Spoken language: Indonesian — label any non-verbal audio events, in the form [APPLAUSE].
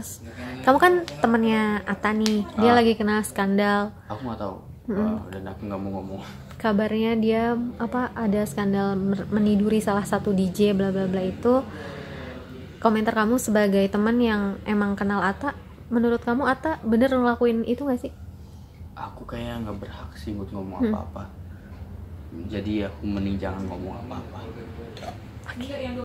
terus kamu kan temennya Ata nih dia ah. lagi kena skandal aku nggak tahu mm uh, dan aku nggak mau ngomong [LAUGHS] kabarnya dia apa ada skandal meniduri salah satu DJ bla bla bla itu komentar kamu sebagai teman yang emang kenal Ata menurut kamu Ata bener ngelakuin itu gak sih aku kayak nggak berhak sih buat ngomong hmm. apa-apa jadi aku mending jangan ngomong apa-apa okay.